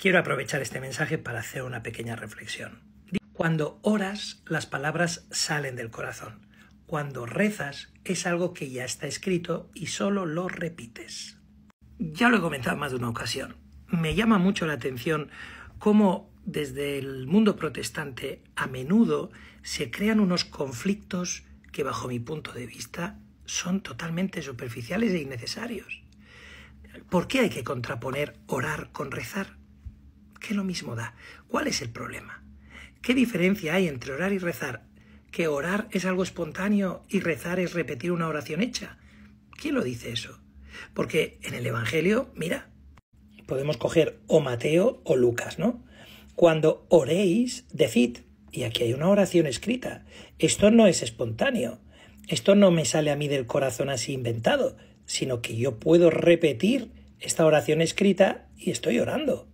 Quiero aprovechar este mensaje para hacer una pequeña reflexión. Cuando oras, las palabras salen del corazón. Cuando rezas, es algo que ya está escrito y solo lo repites. Ya lo he comentado más de una ocasión. Me llama mucho la atención cómo desde el mundo protestante a menudo se crean unos conflictos que bajo mi punto de vista son totalmente superficiales e innecesarios. ¿Por qué hay que contraponer orar con rezar? ¿Qué lo mismo da. ¿Cuál es el problema? ¿Qué diferencia hay entre orar y rezar? ¿Que orar es algo espontáneo y rezar es repetir una oración hecha? ¿Quién lo dice eso? Porque en el Evangelio, mira, podemos coger o Mateo o Lucas, ¿no? Cuando oréis, decid, y aquí hay una oración escrita. Esto no es espontáneo. Esto no me sale a mí del corazón así inventado, sino que yo puedo repetir esta oración escrita y estoy orando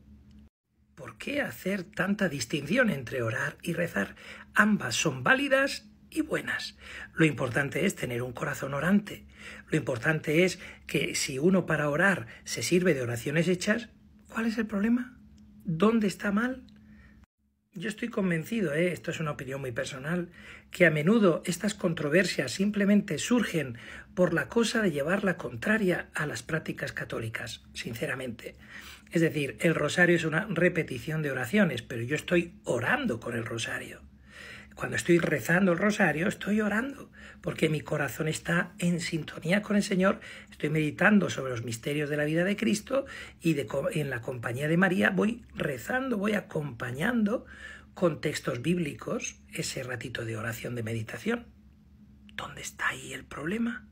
hacer tanta distinción entre orar y rezar? Ambas son válidas y buenas. Lo importante es tener un corazón orante. Lo importante es que si uno para orar se sirve de oraciones hechas, ¿cuál es el problema? ¿Dónde está mal? Yo estoy convencido, ¿eh? esto es una opinión muy personal, que a menudo estas controversias simplemente surgen por la cosa de llevarla contraria a las prácticas católicas, sinceramente. Es decir, el rosario es una repetición de oraciones, pero yo estoy orando con el rosario cuando estoy rezando el rosario, estoy orando, porque mi corazón está en sintonía con el Señor, estoy meditando sobre los misterios de la vida de Cristo y en la compañía de María voy rezando, voy acompañando con textos bíblicos ese ratito de oración, de meditación. ¿Dónde está ahí el problema?